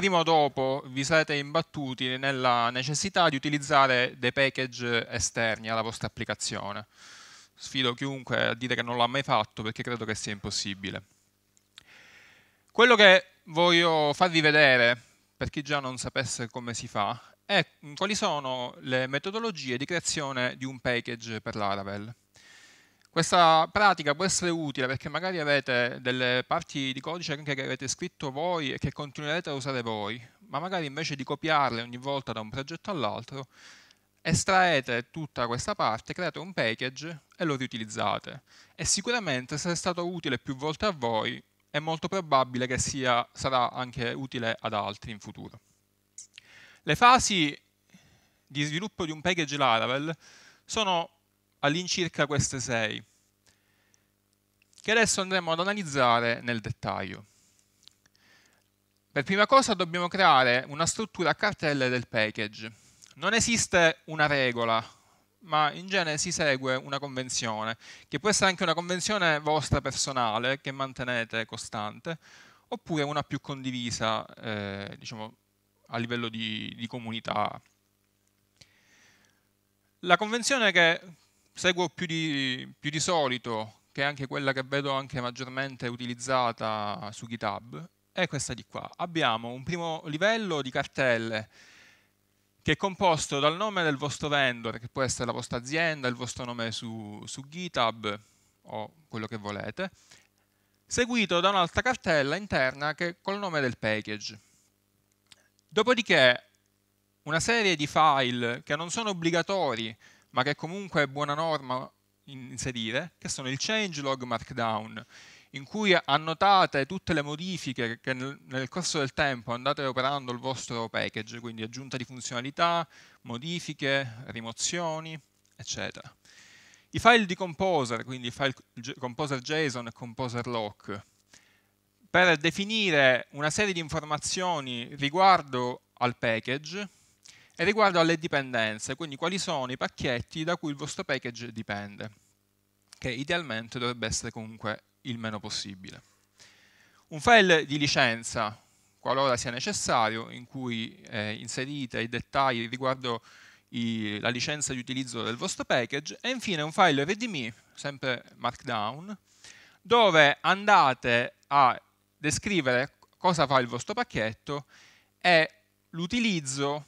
prima o dopo vi sarete imbattuti nella necessità di utilizzare dei package esterni alla vostra applicazione. Sfido chiunque a dire che non l'ha mai fatto perché credo che sia impossibile. Quello che voglio farvi vedere, per chi già non sapesse come si fa, è quali sono le metodologie di creazione di un package per Laravel. Questa pratica può essere utile perché magari avete delle parti di codice anche che avete scritto voi e che continuerete a usare voi, ma magari invece di copiarle ogni volta da un progetto all'altro, estraete tutta questa parte, create un package e lo riutilizzate. E sicuramente se è stato utile più volte a voi, è molto probabile che sia, sarà anche utile ad altri in futuro. Le fasi di sviluppo di un package Laravel sono all'incirca queste sei che adesso andremo ad analizzare nel dettaglio. Per prima cosa dobbiamo creare una struttura a cartelle del package. Non esiste una regola, ma in genere si segue una convenzione, che può essere anche una convenzione vostra personale, che mantenete costante, oppure una più condivisa eh, diciamo, a livello di, di comunità. La convenzione che seguo più di, più di solito che è anche quella che vedo anche maggiormente utilizzata su GitHub, è questa di qua. Abbiamo un primo livello di cartelle che è composto dal nome del vostro vendor, che può essere la vostra azienda, il vostro nome su, su GitHub o quello che volete, seguito da un'altra cartella interna che col nome del package. Dopodiché una serie di file che non sono obbligatori, ma che comunque è buona norma inserire, che sono il changelog markdown, in cui annotate tutte le modifiche che nel corso del tempo andate operando il vostro package, quindi aggiunta di funzionalità, modifiche, rimozioni, eccetera. I file di Composer, quindi file Composer JSON e Composer Lock, per definire una serie di informazioni riguardo al package, e riguardo alle dipendenze, quindi quali sono i pacchetti da cui il vostro package dipende, che idealmente dovrebbe essere comunque il meno possibile. Un file di licenza, qualora sia necessario, in cui eh, inserite i dettagli riguardo i, la licenza di utilizzo del vostro package, e infine un file readme, sempre markdown, dove andate a descrivere cosa fa il vostro pacchetto e l'utilizzo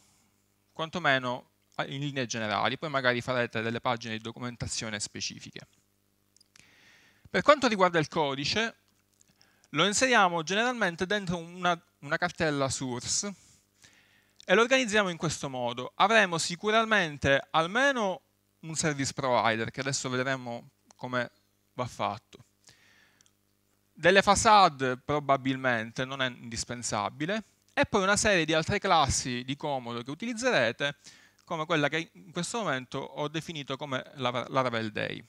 quantomeno in linee generali, poi magari farete delle pagine di documentazione specifiche. Per quanto riguarda il codice, lo inseriamo generalmente dentro una, una cartella source e lo organizziamo in questo modo. Avremo sicuramente almeno un service provider, che adesso vedremo come va fatto. Delle facade probabilmente, non è indispensabile, e poi una serie di altre classi di comodo che utilizzerete, come quella che in questo momento ho definito come Laravel Day.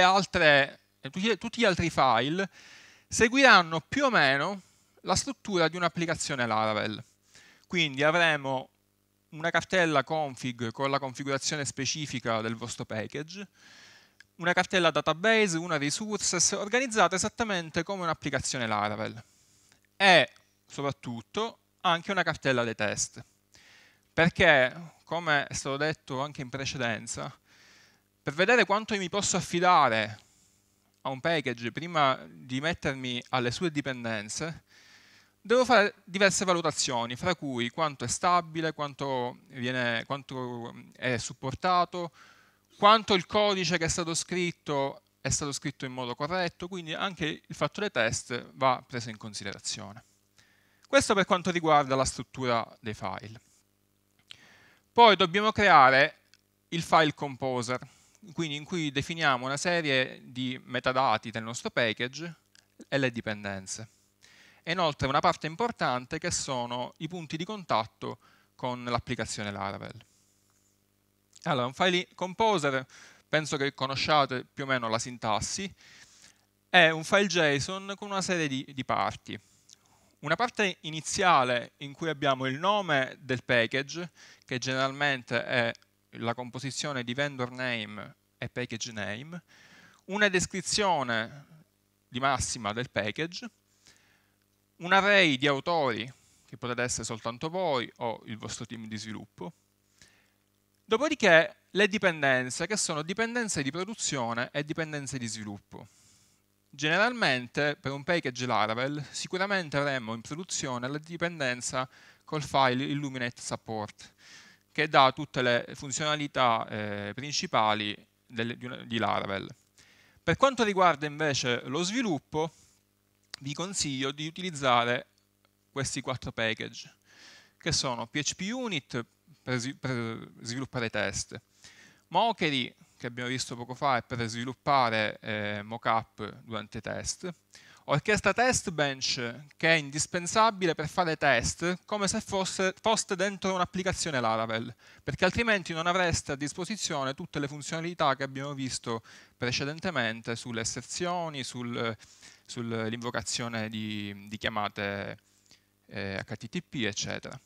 Altre, tutti gli altri file seguiranno più o meno la struttura di un'applicazione Laravel. Quindi avremo una cartella config con la configurazione specifica del vostro package, una cartella database, una resources, organizzata esattamente come un'applicazione Laravel. E soprattutto anche una cartella dei test. Perché, come è stato detto anche in precedenza, per vedere quanto mi posso affidare a un package prima di mettermi alle sue dipendenze, devo fare diverse valutazioni, fra cui quanto è stabile, quanto, viene, quanto è supportato, quanto il codice che è stato scritto è stato scritto in modo corretto, quindi anche il fattore test va preso in considerazione. Questo per quanto riguarda la struttura dei file. Poi dobbiamo creare il file composer, quindi in cui definiamo una serie di metadati del nostro package e le dipendenze. E inoltre una parte importante che sono i punti di contatto con l'applicazione Laravel. Allora, un file composer, penso che conosciate più o meno la sintassi, è un file JSON con una serie di, di parti. Una parte iniziale in cui abbiamo il nome del package, che generalmente è la composizione di vendor name e package name, una descrizione di massima del package, un array di autori, che potete essere soltanto voi o il vostro team di sviluppo, dopodiché le dipendenze, che sono dipendenze di produzione e dipendenze di sviluppo. Generalmente per un package Laravel sicuramente avremo in produzione la dipendenza col file Illuminate Support che dà tutte le funzionalità eh, principali del, di, una, di Laravel. Per quanto riguarda invece lo sviluppo, vi consiglio di utilizzare questi quattro package, che sono PHP Unit per, per sviluppare test, Mockery che abbiamo visto poco fa è per sviluppare eh, mock durante i test. Orchestra Test Bench, che è indispensabile per fare test come se fosse, foste dentro un'applicazione Laravel, perché altrimenti non avreste a disposizione tutte le funzionalità che abbiamo visto precedentemente sulle sezioni, sul, sull'invocazione di, di, chiamate eh, HTTP, eccetera.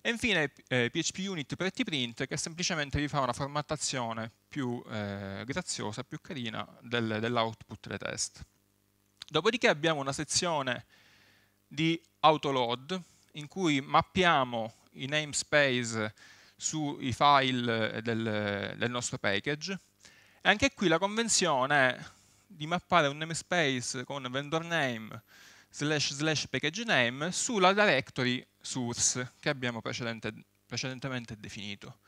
E infine eh, PHP Unit per tprint, che semplicemente vi fa una formattazione più eh, graziosa, più carina del, dell'output dei test. Dopodiché abbiamo una sezione di autoload in cui mappiamo i namespace sui file del, del nostro package e anche qui la convenzione è di mappare un namespace con vendor name slash slash package name sulla directory source che abbiamo precedente, precedentemente definito.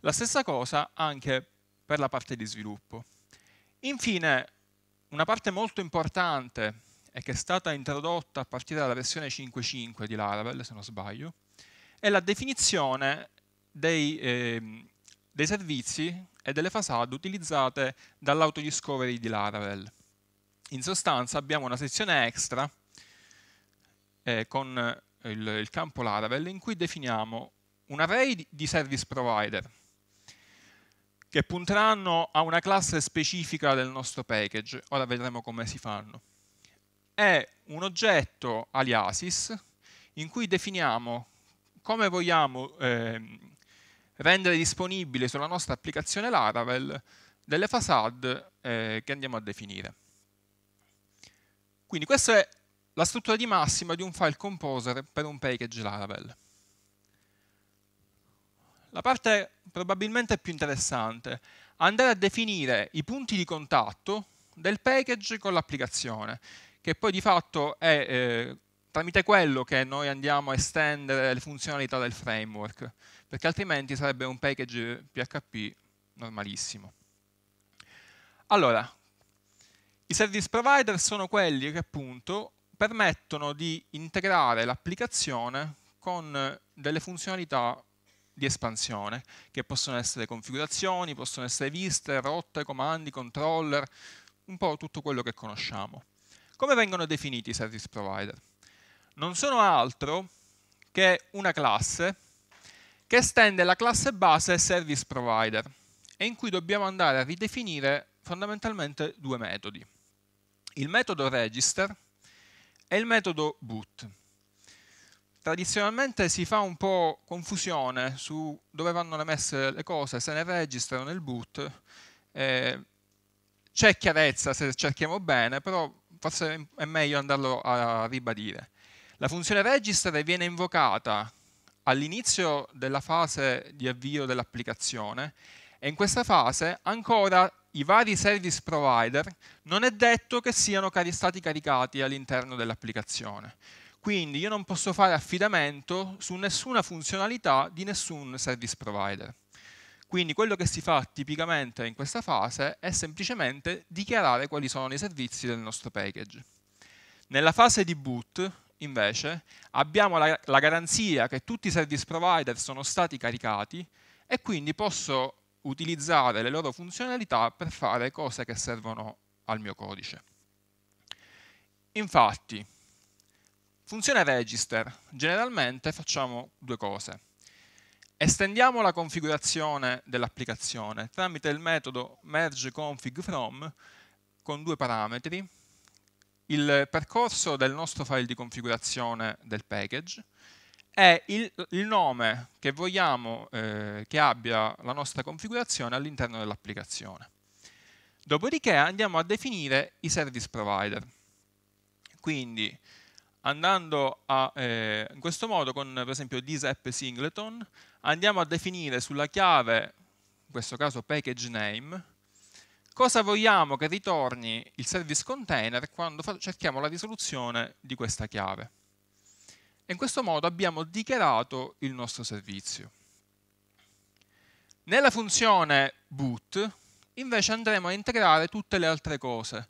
La stessa cosa anche per la parte di sviluppo. Infine, una parte molto importante e che è stata introdotta a partire dalla versione 5.5 di Laravel, se non sbaglio, è la definizione dei, eh, dei servizi e delle facade utilizzate dall'autodiscovery di Laravel. In sostanza abbiamo una sezione extra eh, con il, il campo Laravel in cui definiamo un array di service provider, che punteranno a una classe specifica del nostro package, ora vedremo come si fanno. È un oggetto aliasis in cui definiamo come vogliamo eh, rendere disponibile sulla nostra applicazione Laravel delle facade eh, che andiamo a definire. Quindi questa è la struttura di massima di un file composer per un package Laravel la parte probabilmente più interessante, andare a definire i punti di contatto del package con l'applicazione, che poi di fatto è eh, tramite quello che noi andiamo a estendere le funzionalità del framework, perché altrimenti sarebbe un package PHP normalissimo. Allora, i service provider sono quelli che appunto permettono di integrare l'applicazione con delle funzionalità di espansione, che possono essere configurazioni, possono essere viste, rotte, comandi, controller, un po' tutto quello che conosciamo. Come vengono definiti i service provider? Non sono altro che una classe che estende la classe base service provider e in cui dobbiamo andare a ridefinire fondamentalmente due metodi. Il metodo register e il metodo boot tradizionalmente si fa un po' confusione su dove vanno le messe le cose, se nel ne o nel boot. Eh, c'è chiarezza se cerchiamo bene, però forse è meglio andarlo a ribadire. La funzione register viene invocata all'inizio della fase di avvio dell'applicazione e in questa fase ancora i vari service provider non è detto che siano stati caricati all'interno dell'applicazione. Quindi io non posso fare affidamento su nessuna funzionalità di nessun service provider. Quindi quello che si fa tipicamente in questa fase è semplicemente dichiarare quali sono i servizi del nostro package. Nella fase di boot, invece, abbiamo la, la garanzia che tutti i service provider sono stati caricati e quindi posso utilizzare le loro funzionalità per fare cose che servono al mio codice. Infatti, Funzione register. Generalmente facciamo due cose. Estendiamo la configurazione dell'applicazione tramite il metodo mergeConfigFrom con due parametri, il percorso del nostro file di configurazione del package e il, il nome che vogliamo eh, che abbia la nostra configurazione all'interno dell'applicazione. Dopodiché andiamo a definire i service provider. Quindi andando a, eh, in questo modo con per esempio disapp singleton, andiamo a definire sulla chiave, in questo caso package name, cosa vogliamo che ritorni il service container quando cerchiamo la risoluzione di questa chiave. E in questo modo abbiamo dichiarato il nostro servizio. Nella funzione boot invece andremo a integrare tutte le altre cose,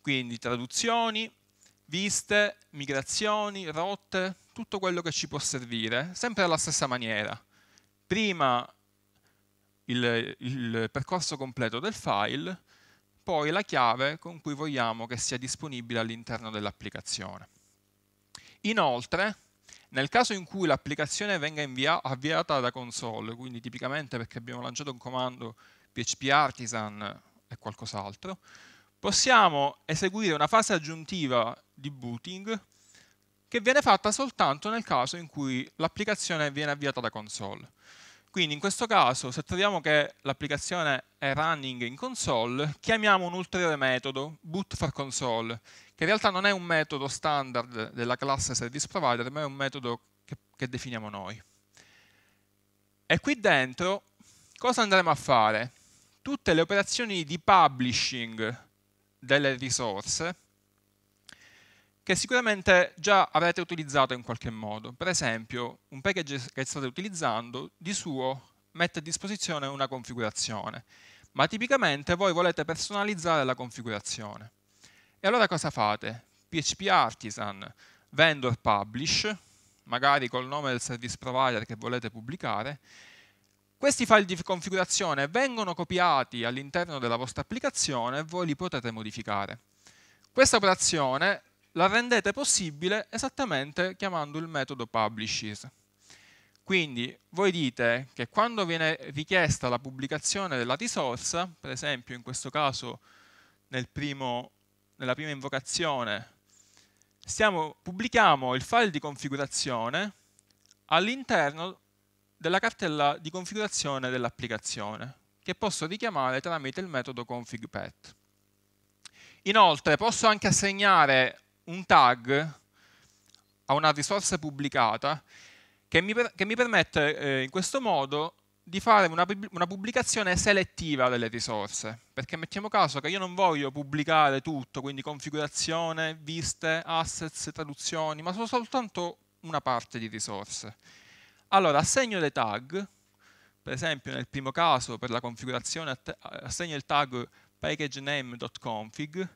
quindi traduzioni, viste, migrazioni, rotte, tutto quello che ci può servire, sempre alla stessa maniera. Prima il, il percorso completo del file, poi la chiave con cui vogliamo che sia disponibile all'interno dell'applicazione. Inoltre, nel caso in cui l'applicazione venga avviata da console, quindi tipicamente perché abbiamo lanciato un comando PHP artisan e qualcos'altro, possiamo eseguire una fase aggiuntiva di booting che viene fatta soltanto nel caso in cui l'applicazione viene avviata da console. Quindi in questo caso, se troviamo che l'applicazione è running in console, chiamiamo un ulteriore metodo, boot for console, che in realtà non è un metodo standard della classe service provider, ma è un metodo che, che definiamo noi. E qui dentro cosa andremo a fare? Tutte le operazioni di publishing delle risorse che sicuramente già avrete utilizzato in qualche modo. Per esempio, un package che state utilizzando di suo mette a disposizione una configurazione, ma tipicamente voi volete personalizzare la configurazione. E allora cosa fate? PHP Artisan, Vendor Publish, magari col nome del service provider che volete pubblicare, questi file di configurazione vengono copiati all'interno della vostra applicazione e voi li potete modificare. Questa operazione la rendete possibile esattamente chiamando il metodo publishes. Quindi voi dite che quando viene richiesta la pubblicazione della risorsa, per esempio in questo caso nel primo, nella prima invocazione, stiamo, pubblichiamo il file di configurazione all'interno della cartella di configurazione dell'applicazione, che posso richiamare tramite il metodo config.pet. Inoltre posso anche assegnare un tag a una risorsa pubblicata che mi, che mi permette eh, in questo modo di fare una, una, pubblicazione selettiva delle risorse, perché mettiamo caso che io non voglio pubblicare tutto, quindi configurazione, viste, assets, traduzioni, ma solo soltanto una parte di risorse. Allora, assegno le tag, per esempio nel primo caso per la configurazione assegno il tag packagename.config, name.config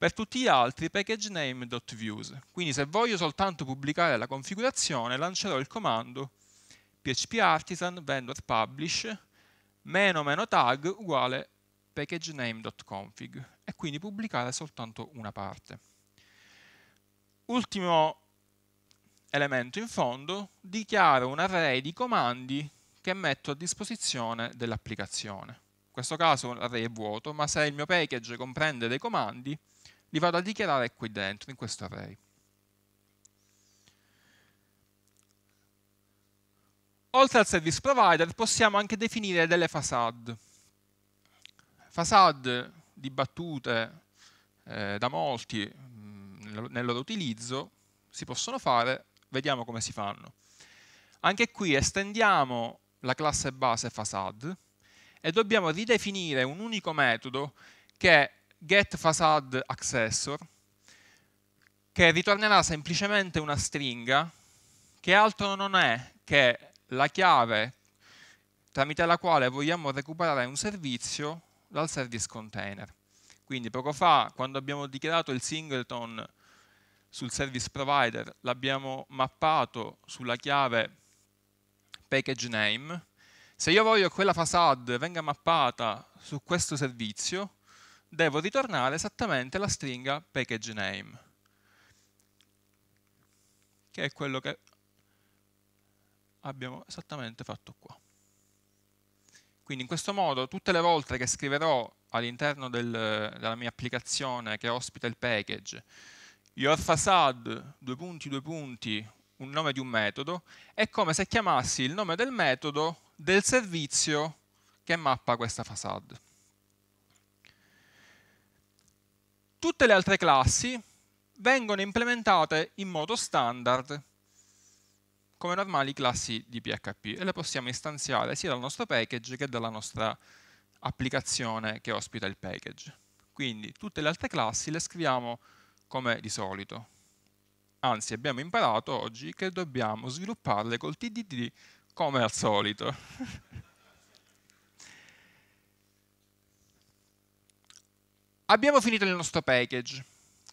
per tutti gli altri package name.views. Quindi se voglio soltanto pubblicare la configurazione, lancerò il comando php artisan vendor publish meno meno tag uguale package name.config e quindi pubblicare soltanto una parte. Ultimo elemento in fondo, dichiaro un array di comandi che metto a disposizione dell'applicazione. In questo caso l'array è vuoto, ma se il mio package comprende dei comandi, li vado a dichiarare qui dentro, in questo array. Oltre al service provider possiamo anche definire delle facade. Facade dibattute eh, da molti mh, mm, nel loro utilizzo si possono fare, vediamo come si fanno. Anche qui estendiamo la classe base facade e dobbiamo ridefinire un unico metodo che getFacadeAccessor che ritornerà semplicemente una stringa che altro non è che la chiave tramite la quale vogliamo recuperare un servizio dal service container. Quindi poco fa, quando abbiamo dichiarato il singleton sul service provider, l'abbiamo mappato sulla chiave package name. Se io voglio che quella facade venga mappata su questo servizio, devo ritornare esattamente la stringa package name, che è quello che abbiamo esattamente fatto qua. Quindi in questo modo tutte le volte che scriverò all'interno del, della mia applicazione che ospita il package your facade, due punti, due punti, un nome di un metodo, è come se chiamassi il nome del metodo del servizio che mappa questa facade. Tutte le altre classi vengono implementate in modo standard come normali classi di PHP e le possiamo istanziare sia dal nostro package che dalla nostra applicazione che ospita il package. Quindi tutte le altre classi le scriviamo come di solito. Anzi, abbiamo imparato oggi che dobbiamo svilupparle col TDD come al solito. Abbiamo finito il nostro package.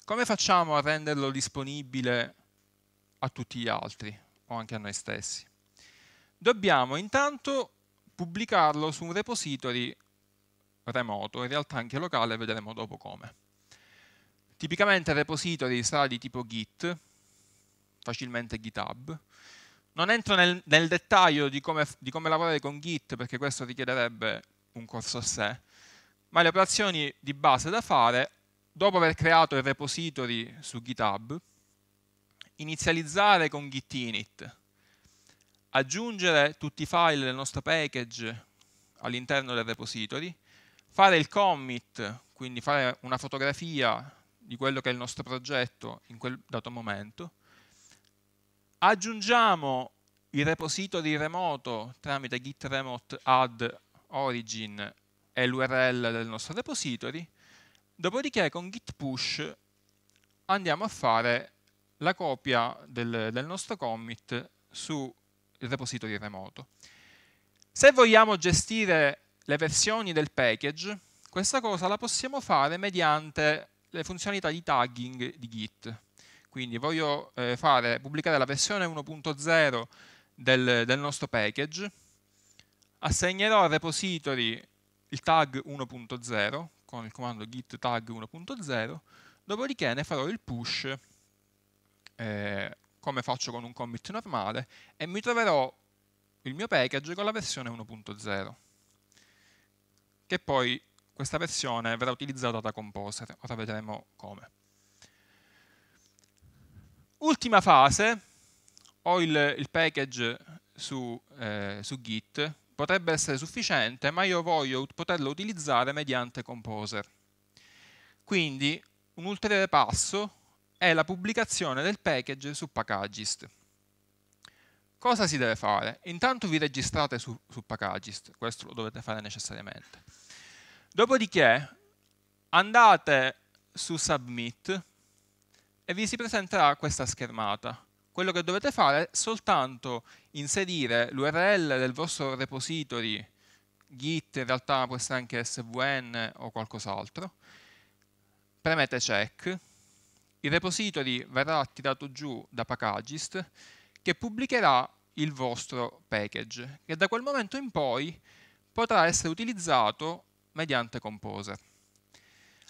Come facciamo a renderlo disponibile a tutti gli altri o anche a noi stessi? Dobbiamo intanto pubblicarlo su un repository remoto, in realtà anche locale, vedremo dopo come. Tipicamente il repository sarà di tipo Git, facilmente GitHub. Non entro nel, nel dettaglio di come, di come lavorare con Git perché questo richiederebbe un corso a sé, ma le operazioni di base da fare, dopo aver creato il repository su GitHub, inizializzare con git init, aggiungere tutti i file del nostro package all'interno del repository, fare il commit, quindi fare una fotografia di quello che è il nostro progetto in quel dato momento, aggiungiamo il repository remoto tramite git remote add origin è l'URL del nostro repository, dopodiché con git push andiamo a fare la copia del, del nostro commit sul repository remoto. Se vogliamo gestire le versioni del package, questa cosa la possiamo fare mediante le funzionalità di tagging di Git. Quindi voglio eh, fare, pubblicare la versione 1.0 del, del, nostro package, assegnerò al repository il tag 1.0 con il comando git tag 1.0, dopodiché ne farò il push eh, come faccio con un commit normale e mi troverò il mio package con la versione 1.0 che poi questa versione verrà utilizzata da Composer, ora vedremo come. Ultima fase, ho il, il package su, eh, su Git, potrebbe essere sufficiente, ma io voglio poterlo utilizzare mediante Composer. Quindi un ulteriore passo è la pubblicazione del package su Packagist. Cosa si deve fare? Intanto vi registrate su, su Packagist, questo lo dovete fare necessariamente. Dopodiché andate su Submit e vi si presenterà questa schermata quello che dovete fare è soltanto inserire l'URL del vostro repository git, in realtà può essere anche svn o qualcos'altro, premete check, il repository verrà tirato giù da packagist che pubblicherà il vostro package, che da quel momento in poi potrà essere utilizzato mediante Composer.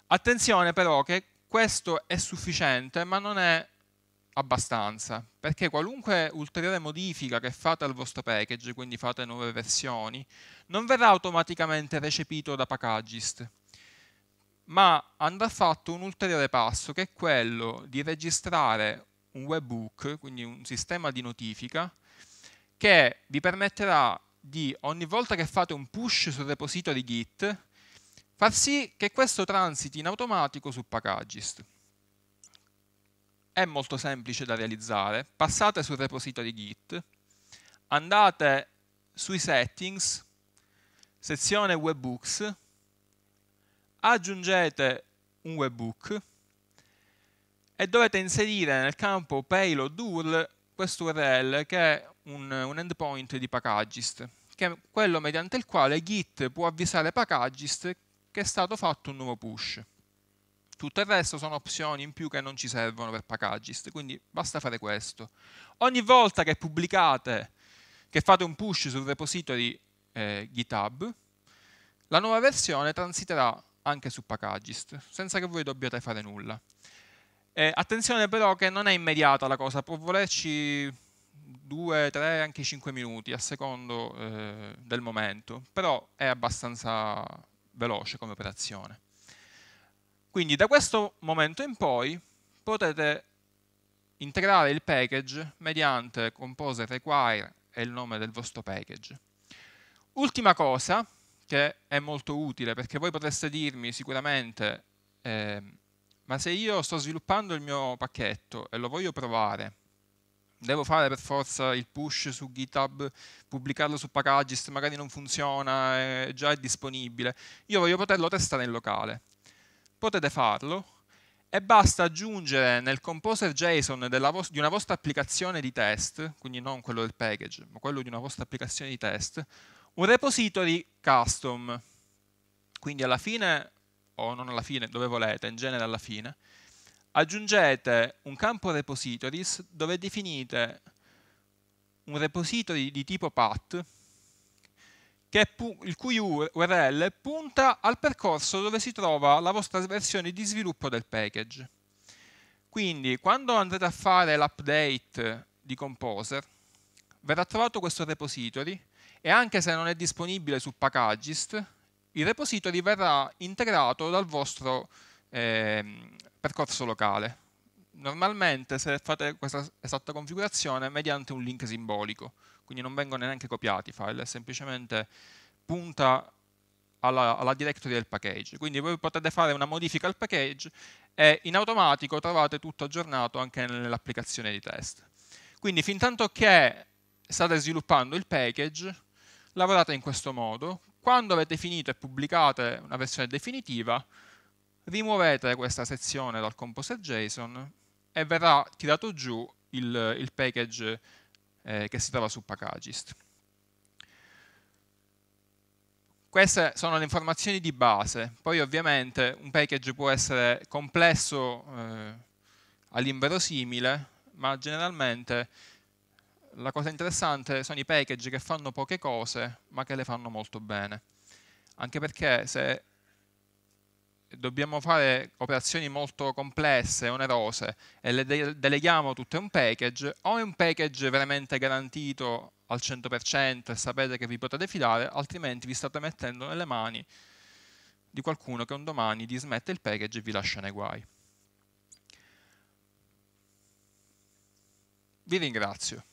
Attenzione però che questo è sufficiente, ma non è abbastanza, perché qualunque ulteriore modifica che fate al vostro package, quindi fate nuove versioni, non verrà automaticamente recepito da Packagist, ma andrà fatto un ulteriore passo che è quello di registrare un webhook, quindi un sistema di notifica, che vi permetterà di ogni volta che fate un push sul repository Git, far sì che questo transiti in automatico su Packagist è molto semplice da realizzare. Passate sul repository Git, andate sui settings, sezione webbooks, aggiungete un webbook e dovete inserire nel campo payload URL questo URL che è un, un endpoint di packagist, che è quello mediante il quale Git può avvisare packagist che è stato fatto un nuovo push. Tutto il resto sono opzioni in più che non ci servono per packagist, quindi basta fare questo. Ogni volta che pubblicate, che fate un push sul repository eh, GitHub, la nuova versione transiterà anche su packagist, senza che voi dobbiate fare nulla. Eh, attenzione però che non è immediata la cosa, può volerci 2, 3, anche 5 minuti a secondo eh, del momento, però è abbastanza veloce come operazione. Quindi da questo momento in poi potete integrare il package mediante compose require e il nome del vostro package. Ultima cosa che è molto utile perché voi potreste dirmi sicuramente eh, ma se io sto sviluppando il mio pacchetto e lo voglio provare devo fare per forza il push su GitHub, pubblicarlo su Packagist, magari non funziona, è già è disponibile. Io voglio poterlo testare in locale potete farlo e basta aggiungere nel composer JSON di una vostra applicazione di test, quindi non quello del package, ma quello di una vostra applicazione di test, un repository custom. Quindi alla fine, o non alla fine, dove volete, in genere alla fine, aggiungete un campo repositories dove definite un repository di tipo path il cui URL punta al percorso dove si trova la vostra versione di sviluppo del package. Quindi quando andrete a fare l'update di Composer, verrà trovato questo repository e anche se non è disponibile su Packagist, il repository verrà integrato dal vostro eh, percorso locale. Normalmente se fate questa esatta configurazione mediante un link simbolico quindi non vengono neanche copiati i file, semplicemente punta alla, alla, directory del package. Quindi voi potete fare una modifica al package e in automatico trovate tutto aggiornato anche nell'applicazione di test. Quindi fin tanto che state sviluppando il package, lavorate in questo modo. Quando avete finito e pubblicate una versione definitiva, rimuovete questa sezione dal composer JSON e verrà tirato giù il, il package eh, che si trova su Packagist. Queste sono le informazioni di base, poi ovviamente un package può essere complesso eh, all'inverosimile, ma generalmente la cosa interessante sono i package che fanno poche cose, ma che le fanno molto bene. Anche perché se dobbiamo fare operazioni molto complesse, onerose e le de deleghiamo tutte a un package, o è un package veramente garantito al 100% e sapete che vi potete fidare, altrimenti vi state mettendo nelle mani di qualcuno che un domani dismette il package e vi lascia nei guai. Vi ringrazio.